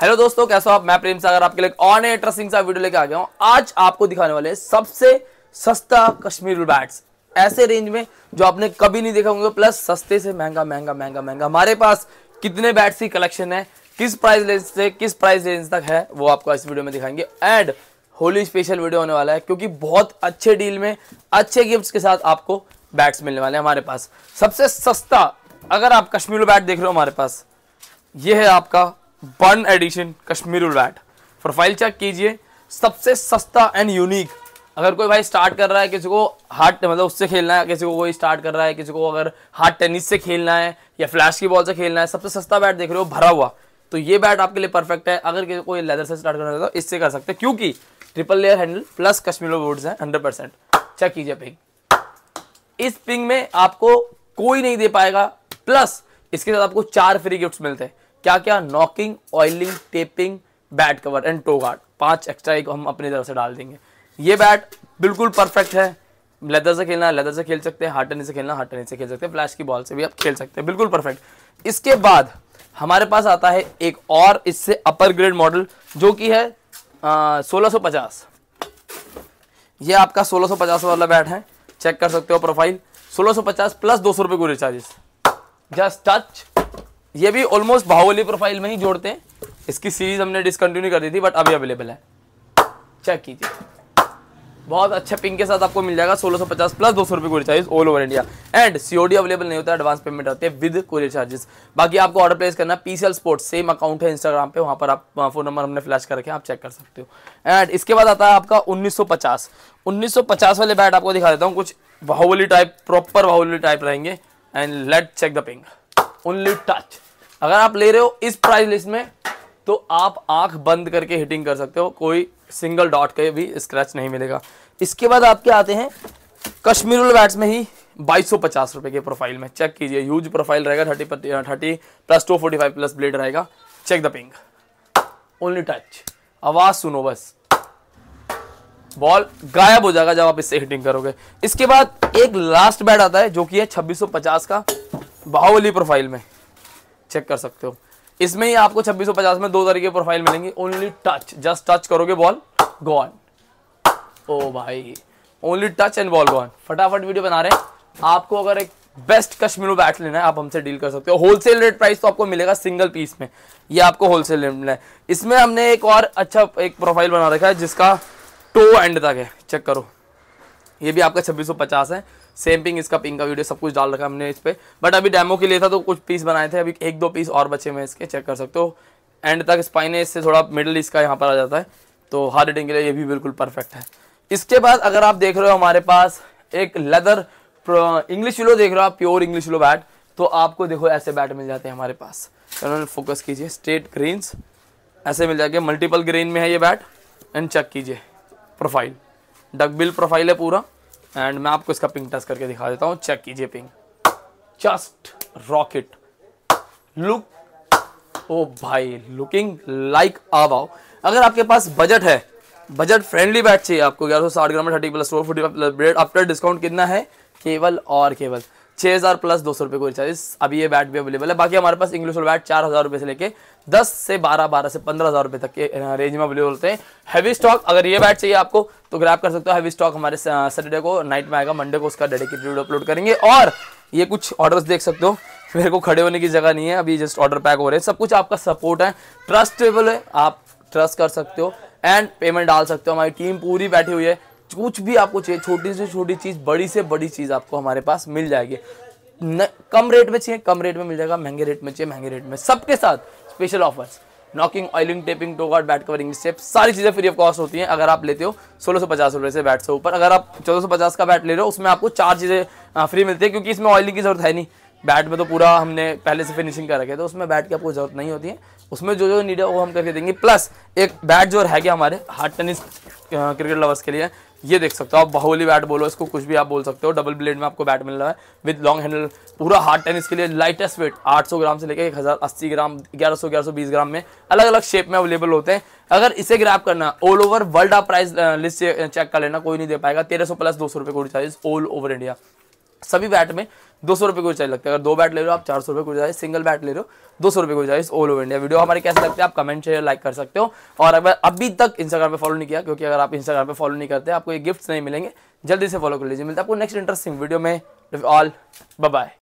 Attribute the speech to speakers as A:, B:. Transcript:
A: hello दोस्तों कैसे हो आप मैं प्रेम सागर आपके लिए ऑन ए इंटरेस्टिंग सा वीडियो लेके आ गया हूँ आज आपको दिखाने वाले सबसे सस्ता कश्मीर बैट्स ऐसे रेंज में जो आपने कभी नहीं देखा होंगे प्लस सस्ते से महंगा महंगा महंगा महंगा हमारे पास कितने बैट्स की कलेक्शन है किस प्राइस रेंज से किस प्राइस रेंज तक है वो आपको इस वीडियो में दिखाएंगे एंड होली स्पेशल वीडियो होने वाला है क्योंकि बहुत अच्छे डील में अच्छे गिफ्ट के साथ आपको बैट्स मिलने वाले हैं हमारे पास सबसे सस्ता अगर आप कश्मीर बैट देख रहे हो हमारे पास ये है आपका burn edition Kashmir bat profile check कीजिए सबसे सस्ता एंड यूनिक अगर कोई भाई स्टार्ट कर रहा है किसी को हार्ट मतलब उससे खेलना है किसी को कोई स्टार्ट कर रहा है किसी को अगर हार्ट टेनिस से खेलना है या फ्लैश की बॉल से खेलना है सबसे सस्ता बैट देख रहे हो भरा हुआ तो ये बैट आपके लिए परफेक्ट है अगर किसी को लेदर से स्टार्ट करना चाहता है तो इससे कर सकते हैं क्योंकि triple layer handle plus Kashmir boards हैं हंड्रेड परसेंट चेक कीजिए पिंग इस पिंग में आपको कोई नहीं दे पाएगा प्लस इसके साथ आपको चार फ्री गिफ्ट मिलते हैं क्या क्या knocking oiling tapping bat cover and toe guard पांच एक्स्ट्रा एक हम अपनी तरफ से डाल देंगे ये बैट बिल्कुल परफेक्ट है लेदर से खेलना लेदर से खेल सकते हैं हार्ट टनी से खेलना हार्ट टनी से खेल सकते हैं फ्लैश की बॉल से भी आप खेल सकते हैं बिल्कुल परफेक्ट इसके बाद हमारे पास आता है एक और इससे अपर ग्रेड मॉडल जो कि है सोलह सौ पचास ये आपका सोलह सौ पचास वाला बैट है चेक कर सकते हो प्रोफाइल सोलह सौ पचास प्लस दो सौ रुपये को रिचार्जेस जस्ट टच ये भी ऑलमोस्ट बाहुबली प्रोफाइल में ही जोड़ते हैं इसकी सीरीज हमने डिसकंटिन्यू कर दी थी बट अभी अवेलेबल है चेक कीजिए बहुत अच्छे पिंक के साथ आपको मिल जाएगा 1650 प्लस दो सौ रुपये courier charges all over India and COD available नहीं होता एडवांस पेमेंट होते हैं विद कोरियर चार्जेस बाकी आपको ऑर्डर प्लेस करना पीसीएल स्पोर्ट्स सेम अकाउंट है इंस्टाग्राम पे वहाँ पर आप फोन नंबर हमने फ्लैश करके आप चेक कर सकते हो एंड इसके बाद आता है आपका उन्नीस 1950 वाले बैट आपको दिखा देता हूँ कुछ Baahubali type proper Baahubali type रहेंगे and let check the ping only touch अगर आप ले रहे हो इस प्राइस लिस्ट में तो आप आंख बंद करके हिटिंग कर सकते हो कोई सिंगल डॉट का भी स्क्रैच नहीं मिलेगा इसके बाद आपके आते हैं कश्मीर बैट्स में ही बाईस रुपए के प्रोफाइल में चेक कीजिए ह्यूज प्रोफाइल रहेगा thirty thirty plus two forty five plus blade रहेगा check the ping only touch आवाज़ सुनो बस बॉल गायब हो जाएगा जब आप इससे हिटिंग करोगे इसके बाद एक लास्ट बैट आता है जो कि है 2650 का बाहुबली प्रोफाइल में चेक कर सकते हो इसमें ही आपको 2650 में दो तरह के प्रोफाइल मिलेंगे ओनली टच जस्ट टच करोगे बॉल गॉन ओ भाई only touch and ball gone फटाफट वीडियो बना रहे हैं आपको अगर एक बेस्ट कश्मीर बैट लेना है आप हमसे डील कर सकते हो होलसेल रेट प्राइस तो आपको मिलेगा सिंगल पीस में ये आपको होलसेल रेट मिला है इसमें हमने एक और अच्छा एक प्रोफाइल बना रखा है जिसका टो एंड तक है चेक करो ये भी आपका 2650 है सेम पिंग इसका पिंग का वीडियो सब कुछ डाल रखा हमने इस पर बट अभी डेमो के लिए था तो कुछ पीस बनाए थे अभी एक दो पीस और बचे हुए इसके चेक कर सकते हो एंड तक स्पाइने इससे थोड़ा मिडल इसका यहाँ पर आ जाता है तो हार्ड रिटिंग के लिए ये भी बिल्कुल परफेक्ट है इसके बाद अगर आप देख रहे हो हमारे पास एक लेदर इंग्लिश विलो देख रहे हो आप प्योर इंग्लिश विलो बैट तो आपको देखो ऐसे बैट मिल जाते हैं हमारे पास चैनल फोकस कीजिए स्ट्रेट ग्रीन्स ऐसे मिल जाएंगे मल्टीपल ग्रीन में है ये बैट एंड चेक कीजिए प्रोफाइल डकबिल प्रोफाइल है पूरा एंड मैं आपको इसका पिंग टच करके दिखा देता हूँ चेक कीजिए पिंग जस्ट रॉकेट लुक ओ भाई लुकिंग लाइक आवाओ अगर आपके पास बजट है बजट फ्रेंडली बैट चाहिए आपको ग्यारह सौ साठ gram thirty plus four forty plus bread after discount कितना है केवल और केवल 6000 प्लस दो सौ रुपये कोई रिचार्जेस अभी ये बैट भी अवेलेबल है बाकी हमारे पास इंग्लिश और बैट चार हज़ार रुपये से लेके 10 से 12 12 से पंद्रह हज़ार रुपये तक के रेंज में अवेलेबल होते हैं हैवी स्टॉक अगर ये बैट चाहिए आपको तो ग्रैप कर सकते हो हैवी स्टॉक हमारे सैटरडे को नाइट में आएगा मंडे को उसका डेडिकेट वीडियो अपलोड करेंगे और ये कुछ ऑर्डर्स देख सकते हो मेरे को खड़े होने की जगह नहीं है अभी जस्ट ऑर्डर पैक हो रहे हैं सब कुछ आपका सपोर्ट है ट्रस्टेबल है आप ट्रस्ट कर सकते हो एंड पेमेंट डाल सकते हो हमारी टीम पूरी बैठी हुई है कुछ भी आपको चाहिए छोटी से छोटी चीज़ बड़ी से बड़ी चीज़ आपको हमारे पास मिल जाएगी न, कम रेट में चाहिए कम रेट में मिल जाएगा महंगे रेट में चाहिए महंगे रेट में सबके साथ special offers knocking oiling taping toe guard bat covering step सारी चीज़ें फ्री ऑफ कॉस्ट होती हैं अगर आप लेते हो सोलह सौ पचास रुपये से बैट से ऊपर अगर आप चौदह सौ पचास का बैट ले रहे हो उसमें आपको चार चीज़ें फ्री मिलती है क्योंकि इसमें ऑयलिंग की जरूरत है नहीं बैट में तो पूरा हमने पहले से फिनिशिंग कर रखे तो उसमें बैट की आपको जरूरत नहीं होती है उसमें जो जो नीड है वो हम करके देंगे प्लस एक बैट जो है क्या हमारे हार्ड टेनिस क्रिकेट लवर्स के लिए ये देख सकते हो आप बाहुली बैट बोलो इसको कुछ भी आप बोल सकते हो डबल ब्लेड में आपको बैट मिल रहा है विद लॉन्ग हैंडल पूरा हार्ड टेनिस के लिए लाइटेस्ट वेट 800 ग्राम से लेकर 1080 ग्राम 1100 1120 ग्राम में अलग अलग शेप में अवेलेबल होते हैं अगर इसे ग्रैप करना ऑल ओवर वर्ल्ड आप प्राइस लिस्ट चेक कर लेना कोई नहीं दे पाएगा तेरह प्लस दो सौ रुपये ऑल ओवर इंडिया सभी बैट में दो सौ रुपये को चार्ज लगता है अगर दो बैट ले रहे हो आप चार सौ रुपये को चार्ज सिंगल बैट ले रहे हो दो सौ रुपये को charge all over India video हमारे कैसे लगते हैं आप कमेंट शेयर लाइक कर सकते हो और अगर अभी तक इंस्टाग्राम पे फॉलो नहीं किया क्योंकि अगर आप इंस्टाग्राम पे फॉलो नहीं करते आपको ये गिफ्ट्स नहीं मिलेंगे जल्दी से फॉलो कर लीजिए मिलता है आपको नेक्स्ट इंटरेस्टिंग वीडियो में ऑल बाय